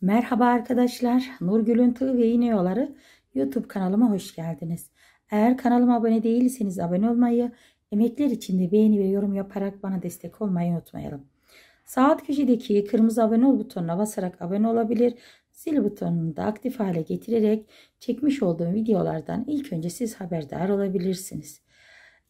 Merhaba arkadaşlar. Nurgül'ün Tığ ve İğne YouTube kanalıma hoş geldiniz. Eğer kanalıma abone değilseniz abone olmayı, emekler için de beğeni ve yorum yaparak bana destek olmayı unutmayalım. Saat köşedeki kırmızı abone ol butonuna basarak abone olabilir, zil butonunu da aktif hale getirerek çekmiş olduğum videolardan ilk önce siz haberdar olabilirsiniz.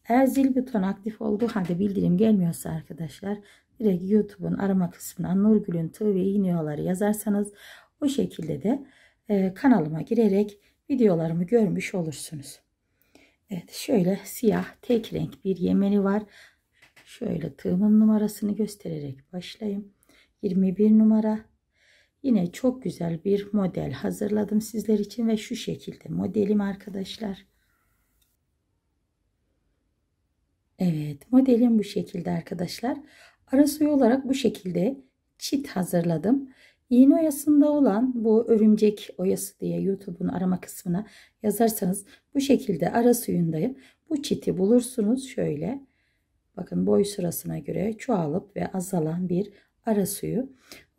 Eğer zil butonu aktif olduğu halde bildirim gelmiyorsa arkadaşlar direkt YouTube'un arama kısmına Nurgül'ün tığ ve iğne yolları yazarsanız o şekilde de e, kanalıma girerek videolarımı görmüş olursunuz. Evet şöyle siyah tek renk bir yemeni var. Şöyle tığımın numarasını göstererek başlayayım. 21 numara. Yine çok güzel bir model hazırladım sizler için ve şu şekilde modelim arkadaşlar. Evet modelim bu şekilde arkadaşlar. Ara suyu olarak bu şekilde çit hazırladım. Yeni oyasında olan bu örümcek oyası diye YouTube'un arama kısmına yazarsanız bu şekilde ara suyunda bu çiti bulursunuz. Şöyle bakın boy sırasına göre çoğalıp ve azalan bir ara suyu.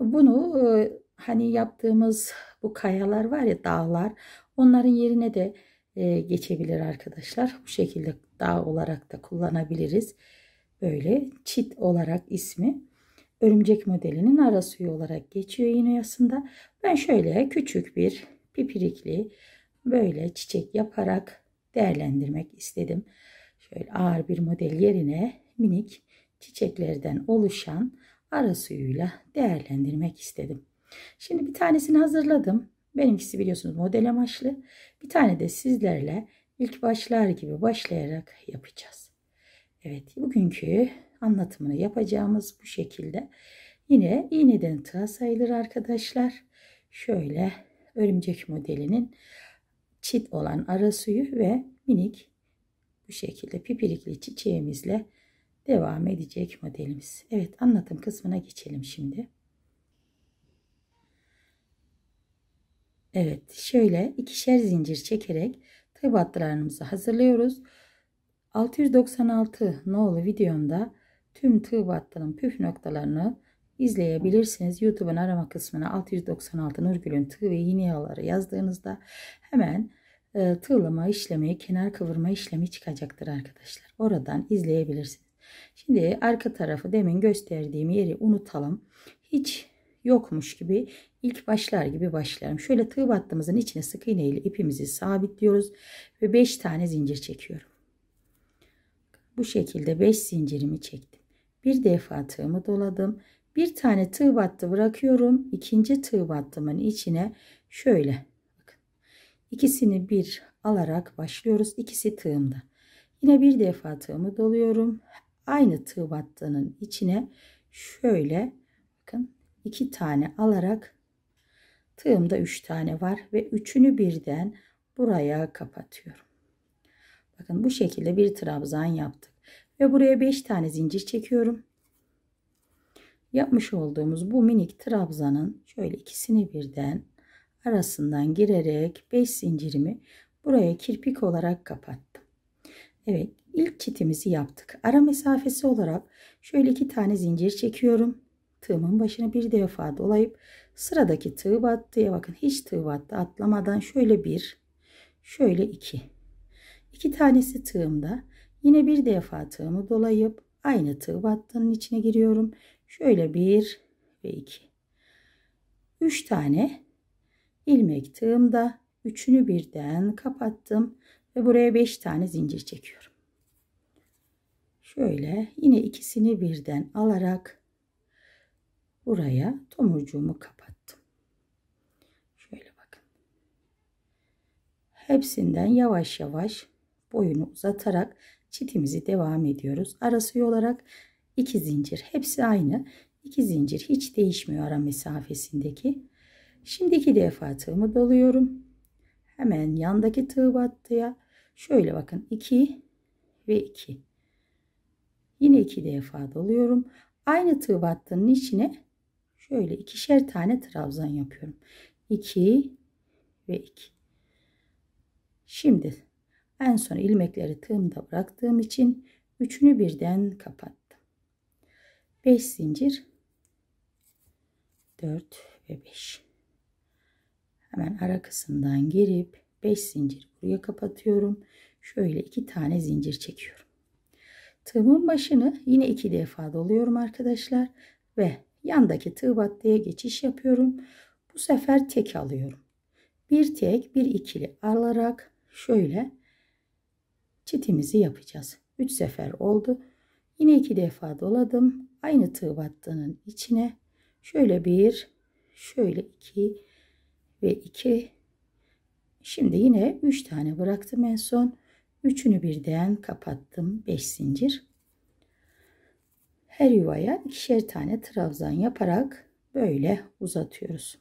Bunu e, hani yaptığımız bu kayalar var ya dağlar onların yerine de e, geçebilir arkadaşlar. Bu şekilde dağ olarak da kullanabiliriz. Böyle çit olarak ismi örümcek modelinin ara suyu olarak geçiyor yine yasında. Ben şöyle küçük bir pipirikli böyle çiçek yaparak değerlendirmek istedim. Şöyle ağır bir model yerine minik çiçeklerden oluşan ara suyuyla değerlendirmek istedim. Şimdi bir tanesini hazırladım. Benimkisi biliyorsunuz model amaçlı. Bir tane de sizlerle ilk başlar gibi başlayarak yapacağız. Evet bugünkü anlatımını yapacağımız bu şekilde. Yine iğneden tığa sayılır arkadaşlar. Şöyle örümcek modelinin çit olan ara suyu ve minik bu şekilde pipirikli çiçeğimizle devam edecek modelimiz. Evet anlatım kısmına geçelim şimdi. Evet şöyle ikişer zincir çekerek tığ battılarımızı hazırlıyoruz. 696 nolu videomda tüm tığ battının püf noktalarını izleyebilirsiniz. YouTube'un arama kısmına 696 Nurgül'ün tığ ve iğne yağları yazdığınızda hemen e, tığlama işlemi, kenar kıvırma işlemi çıkacaktır arkadaşlar. Oradan izleyebilirsiniz. Şimdi arka tarafı demin gösterdiğim yeri unutalım. Hiç yokmuş gibi ilk başlar gibi başlarım. Şöyle tığ battığımızın içine sık iğne ile ipimizi sabitliyoruz ve 5 tane zincir çekiyorum. Bu şekilde 5 zincirimi çektim. Bir defa tığımı doladım. Bir tane tığ battı bırakıyorum. İkinci tığ battımın içine şöyle bakın. İkisini bir alarak başlıyoruz. İkisi tığımda. Yine bir defa tığımı doluyorum. Aynı tığ battığının içine şöyle bakın iki tane alarak tığımda üç tane var ve üçünü birden buraya kapatıyorum. Bakın bu şekilde bir trabzan yaptım. Ve buraya 5 tane zincir çekiyorum. Yapmış olduğumuz bu minik trabzanın şöyle ikisini birden arasından girerek 5 zincirimi buraya kirpik olarak kapattım. Evet ilk çitimizi yaptık. Ara mesafesi olarak şöyle iki tane zincir çekiyorum. Tığımın başına bir defa dolayıp sıradaki tığ battıya bakın hiç tığ battı atlamadan şöyle bir şöyle iki. İki tanesi tığımda Yine bir defa tığımı dolayıp aynı tığ battığının içine giriyorum. Şöyle bir ve iki. Üç tane ilmek tığımda üçünü birden kapattım ve buraya beş tane zincir çekiyorum. Şöyle yine ikisini birden alarak buraya tomurcuğumu kapattım. Şöyle bakın. Hepsinden yavaş yavaş boyunu uzatarak çitimizi devam ediyoruz. Arası olarak 2 zincir. Hepsi aynı. 2 zincir hiç değişmiyor ara mesafesindeki. Şimdi iki defa tığımı doluyorum. Hemen yandaki tığ battıya şöyle bakın 2 ve 2. Yine iki defa doluyorum. Aynı tığ battığının içine şöyle ikişer tane trabzan yapıyorum. 2 ve 2. Şimdi en son ilmekleri tığımda bıraktığım için üçünü birden kapattım. 5 zincir 4 ve 5. Hemen ara kısımdan girip 5 zincir buraya kapatıyorum. Şöyle iki tane zincir çekiyorum. Tığımın başını yine iki defa doluyorum arkadaşlar ve yandaki tığ battaya geçiş yapıyorum. Bu sefer tek alıyorum. Bir tek bir ikili alarak şöyle çitimizi yapacağız. 3 sefer oldu. Yine 2 defa doladım. Aynı tığ battığının içine şöyle bir, şöyle iki ve iki. Şimdi yine 3 tane bıraktım en son. Üçünü birden kapattım. 5 zincir. Her yuvaya ikişer tane trabzan yaparak böyle uzatıyoruz.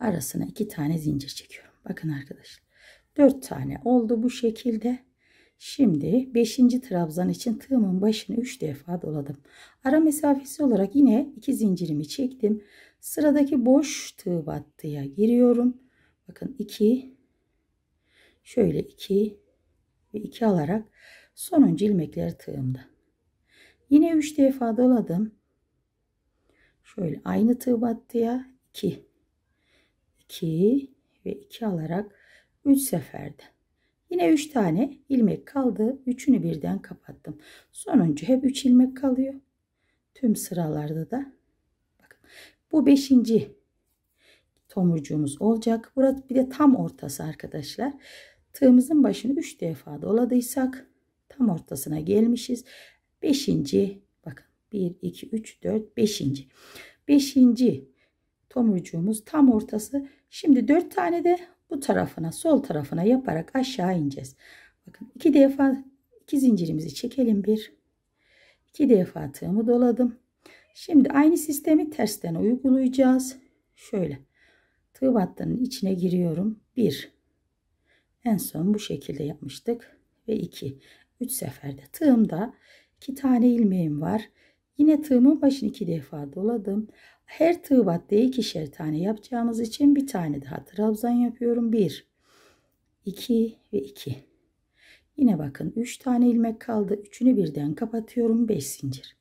Arasına iki tane zincir çekiyorum. Bakın arkadaşlar. 4 tane oldu bu şekilde. Şimdi 5. trabzan için tığımın başını 3 defa doladım. Ara mesafesi olarak yine 2 zincirimi çektim. Sıradaki boş tığ battıya giriyorum. Bakın 2 şöyle 2 ve 2 alarak sonuncu ilmekler tığımda. Yine 3 defa doladım. Şöyle aynı tığ battıya 2 2 ve 2 alarak 3 seferde. Yine 3 tane ilmek kaldı. Üçünü birden kapattım. Sonuncu hep 3 ilmek kalıyor. Tüm sıralarda da bakın bu 5. tomurcuğumuz olacak. Burada bir de tam ortası arkadaşlar. Tığımızın başını 3 defa doladıysak tam ortasına gelmişiz. 5. bakın 1 2 3 4 5. 5. tomurcuğumuz tam ortası. Şimdi 4 tane de bu tarafına sol tarafına yaparak aşağı ineceğiz. Bakın iki defa iki zincirimizi çekelim bir. İki defa tığımı doladım. Şimdi aynı sistemi tersten uygulayacağız. Şöyle tığ battının içine giriyorum. Bir. En son bu şekilde yapmıştık ve iki. Üç seferde tığımda iki tane ilmeğim var. Yine tığımın başını iki defa doladım. Her tığbatta ikişer tane yapacağımız için bir tane daha trabzan yapıyorum. 1, 2 ve 2. Yine bakın 3 tane ilmek kaldı. Üçünü birden kapatıyorum. 5 zincir.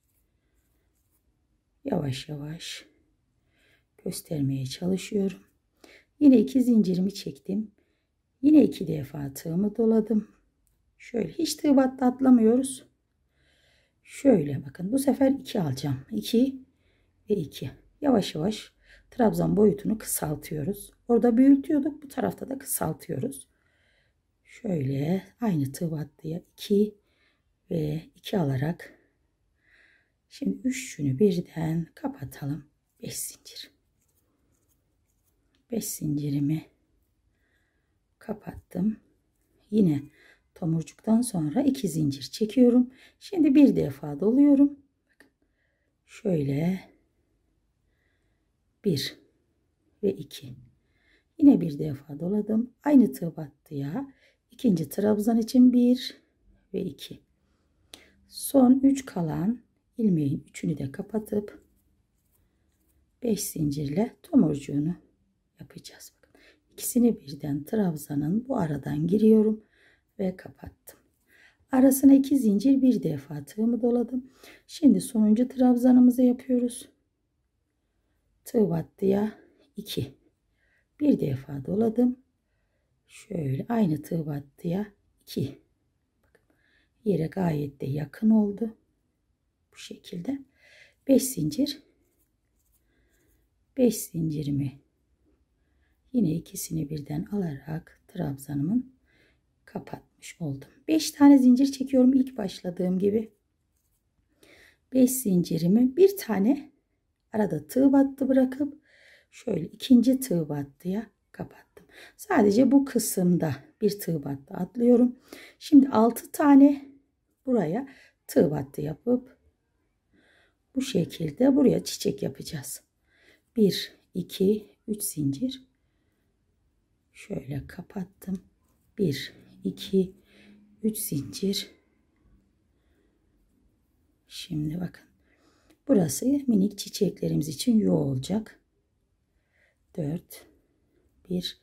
Yavaş yavaş göstermeye çalışıyorum. Yine 2 zincirimi çektim. Yine 2 defa tığımı doladım. Şöyle hiç tığ battı atlamıyoruz. Şöyle bakın bu sefer 2 alacağım. 2 ve 2 yavaş yavaş trabzan boyutunu kısaltıyoruz. Orada büyütüyorduk bu tarafta da kısaltıyoruz. Şöyle aynı tığ battıya 2 ve 2 alarak şimdi üçünü birden kapatalım. 5 zincir. 5 zincirimi kapattım. Yine tomurcuktan sonra 2 zincir çekiyorum. Şimdi bir defa doluyorum. Şöyle 1 ve 2 yine bir defa doladım aynı tığ ya. İkinci trabzan için 1 ve 2 son 3 kalan ilmeğin üçünü de kapatıp 5 zincirle tomurcuğunu yapacağız bakın ikisini birden trabzanın bu aradan giriyorum ve kapattım arasına 2 zincir bir defa tığımı doladım şimdi sonuncu trabzanımızı yapıyoruz tığ battıya 2 bir defa doladım şöyle aynı tığ battıya 2 yere gayet de yakın oldu bu şekilde 5 zincir 5 zincirimi yine ikisini birden alarak trabzanımın kapatmış oldum 5 tane zincir çekiyorum ilk başladığım gibi 5 zincirimi bir tane Arada tığ battı bırakıp şöyle ikinci tığ battıya kapattım. Sadece bu kısımda bir tığ battı atlıyorum. Şimdi 6 tane buraya tığ battı yapıp bu şekilde buraya çiçek yapacağız. 1 2 3 zincir şöyle kapattım. 1 2 3 zincir Şimdi bakın Burası minik çiçeklerimiz için yuva olacak. 4 1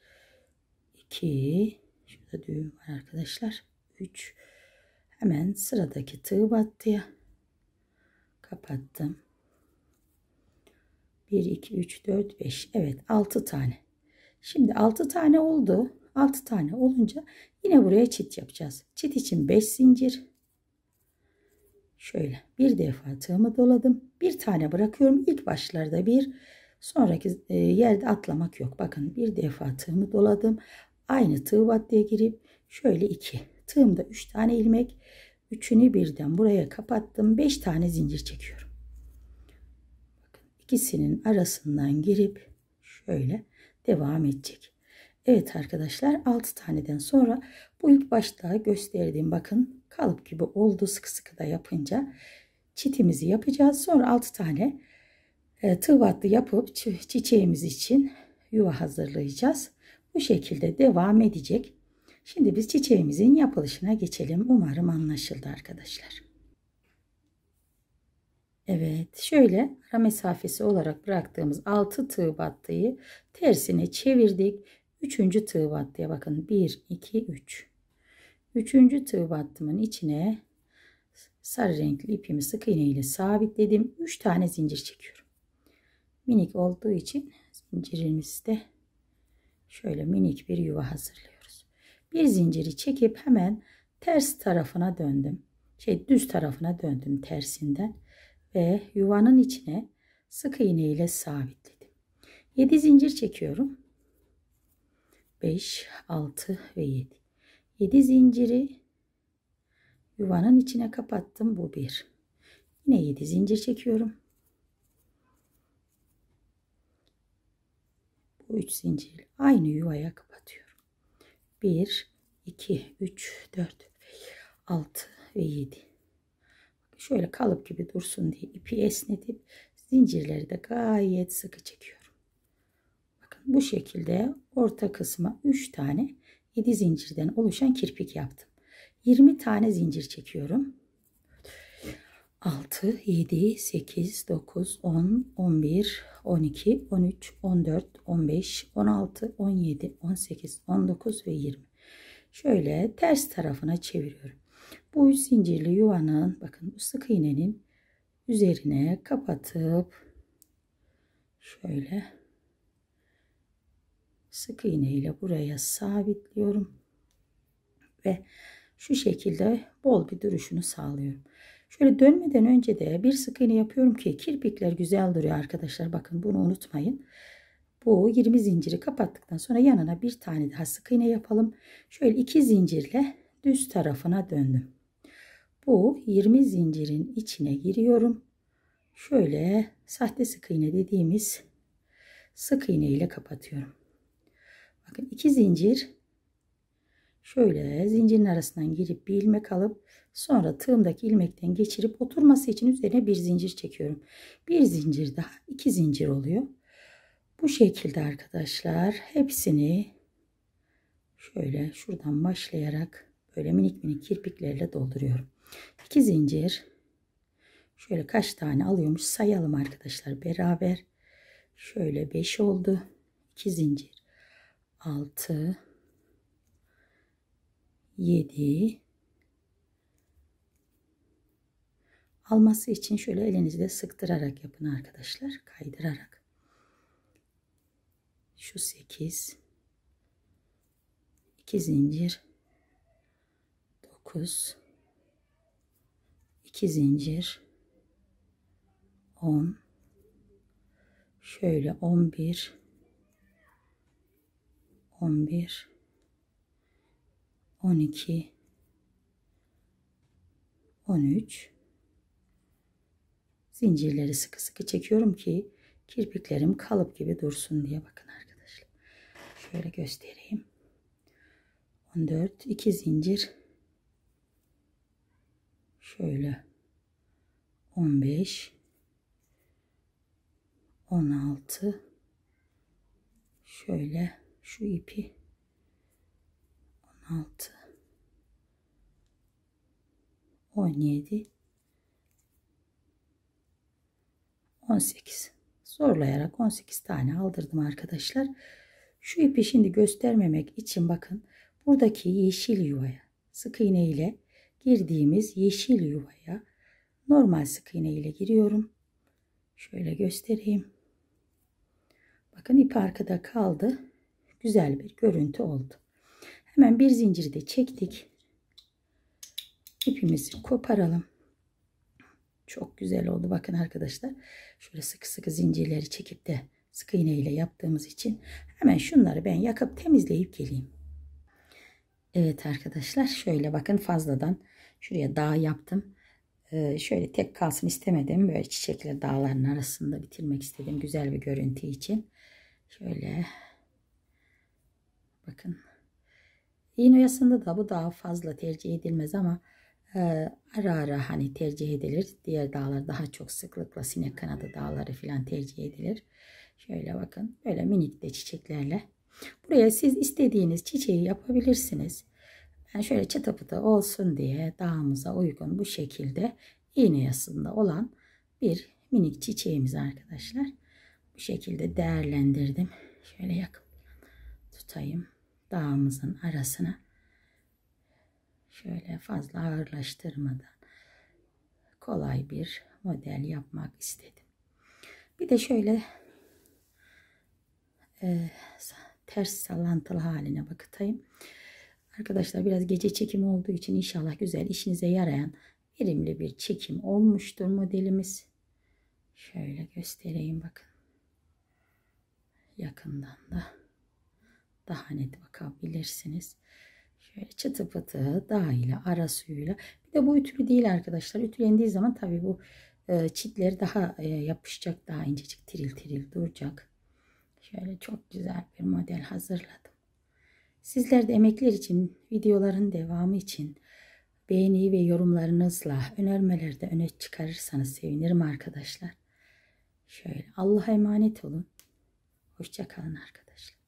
2 Şurada düğüm var arkadaşlar. 3 Hemen sıradaki tığ battıya kapattım. 1 2 3 4 5 Evet 6 tane. Şimdi 6 tane oldu. 6 tane olunca yine buraya çit yapacağız. Çit için 5 zincir Şöyle bir defa tığımı doladım. Bir tane bırakıyorum. İlk başlarda bir sonraki e, yerde atlamak yok. Bakın bir defa tığımı doladım. Aynı tığ battıya girip şöyle iki. Tığımda üç tane ilmek. Üçünü birden buraya kapattım. Beş tane zincir çekiyorum. Bakın ikisinin arasından girip şöyle devam edecek. Evet arkadaşlar altı taneden sonra bu ilk başta gösterdiğim bakın kalıp gibi oldu sıkı sıkı da yapınca çitimizi yapacağız. Sonra 6 tane e, tığvatlı yapıp çiçeğimiz için yuva hazırlayacağız. Bu şekilde devam edecek. Şimdi biz çiçeğimizin yapılışına geçelim. Umarım anlaşıldı arkadaşlar. Evet şöyle ara mesafesi olarak bıraktığımız 6 tığ battıyı tersine çevirdik. 3. tığ battıya bakın 1 2 3 Üçüncü tığ battımın içine sarı renkli ipimi sık iğne ile sabitledim. Üç tane zincir çekiyorum. Minik olduğu için zincirimizi de şöyle minik bir yuva hazırlıyoruz. Bir zinciri çekip hemen ters tarafına döndüm. Şey düz tarafına döndüm tersinden ve yuvanın içine sık iğne ile sabitledim. 7 zincir çekiyorum. 5, 6 ve 7. 7 zinciri yuvanın içine kapattım. Bu bir. Yine 7 zincir çekiyorum. Bu 3 zincir aynı yuvaya kapatıyorum. 1 2 3 4 6 ve 7. Şöyle kalıp gibi dursun diye ipi esnetip zincirleri de gayet sıkı çekiyorum. Bakın bu şekilde orta kısma 3 tane 7 zincirden oluşan kirpik yaptım. 20 tane zincir çekiyorum. 6, 7, 8, 9, 10, 11, 12, 13, 14, 15, 16, 17, 18, 19 ve 20. Şöyle ters tarafına çeviriyorum. Bu üç zincirli yuvanın bakın bu sık iğnenin üzerine kapatıp şöyle sık iğne ile buraya sabitliyorum ve şu şekilde bol bir duruşunu sağlıyorum. Şöyle dönmeden önce de bir sık iğne yapıyorum ki kirpikler güzel duruyor arkadaşlar. Bakın bunu unutmayın. Bu 20 zinciri kapattıktan sonra yanına bir tane daha sık iğne yapalım. Şöyle iki zincirle düz tarafına döndüm. Bu 20 zincirin içine giriyorum. Şöyle sahte sık iğne dediğimiz sık iğne ile kapatıyorum. Bakın iki zincir şöyle zincirin arasından girip bir ilmek alıp sonra tığımdaki ilmekten geçirip oturması için üzerine bir zincir çekiyorum. Bir zincir daha iki zincir oluyor. Bu şekilde arkadaşlar hepsini şöyle şuradan başlayarak böyle minik minik kirpiklerle dolduruyorum. İki zincir şöyle kaç tane alıyormuş sayalım arkadaşlar beraber. Şöyle beş oldu. İki zincir. 6 7 Alması için şöyle elinizde sıktırarak yapın arkadaşlar. Kaydırarak. Şu 8 2 zincir 9 2 zincir 10 şöyle 11 11 12 13 zincirleri sıkı sıkı çekiyorum ki kirpiklerim kalıp gibi dursun diye bakın arkadaşlar şöyle göstereyim 14 2 zincir şöyle 15 16 şöyle şu ipi 16 17 18 zorlayarak 18 tane aldırdım arkadaşlar. Şu ipi şimdi göstermemek için bakın buradaki yeşil yuvaya sık iğne ile girdiğimiz yeşil yuvaya normal sık iğne ile giriyorum. Şöyle göstereyim. Bakın ip arkada kaldı güzel bir görüntü oldu. Hemen bir zinciri de çektik. İpimizi koparalım. Çok güzel oldu. Bakın arkadaşlar. Şöyle sıkı sıkı zincirleri çekip de sık iğne ile yaptığımız için hemen şunları ben yakıp temizleyip geleyim. Evet arkadaşlar şöyle bakın fazladan şuraya dağ yaptım. Ee, şöyle tek kalsın istemedim. Böyle çiçekler dağların arasında bitirmek istedim. Güzel bir görüntü için. Şöyle Bakın. İğne oyasında da bu daha fazla tercih edilmez ama e, ara ara hani tercih edilir. Diğer dağlar daha çok sıklıkla sinek kanadı dağları filan tercih edilir. Şöyle bakın. Böyle minik de çiçeklerle. Buraya siz istediğiniz çiçeği yapabilirsiniz. Ben yani şöyle çıtı pıtı olsun diye dağımıza uygun bu şekilde iğne yasında olan bir minik çiçeğimiz arkadaşlar. Bu şekilde değerlendirdim. Şöyle yakın tutayım dağımızın arasına şöyle fazla ağırlaştırmadan kolay bir model yapmak istedim. Bir de şöyle e, ters sallantılı haline bakıtayım. Arkadaşlar biraz gece çekimi olduğu için inşallah güzel işinize yarayan verimli bir çekim olmuştur modelimiz. Şöyle göstereyim bakın. Yakından da daha net bakabilirsiniz. Şöyle çıtı pıtı dağ ile ara suyuyla. Bir de bu ütülü değil arkadaşlar. Ütülendiği zaman tabii bu e, çitleri daha e, yapışacak. Daha incecik tiril tiril duracak. Şöyle çok güzel bir model hazırladım. Sizler de emekler için, videoların devamı için beğeni ve yorumlarınızla önermelerde öne çıkarırsanız sevinirim arkadaşlar. Şöyle Allah'a emanet olun. Hoşçakalın arkadaşlar.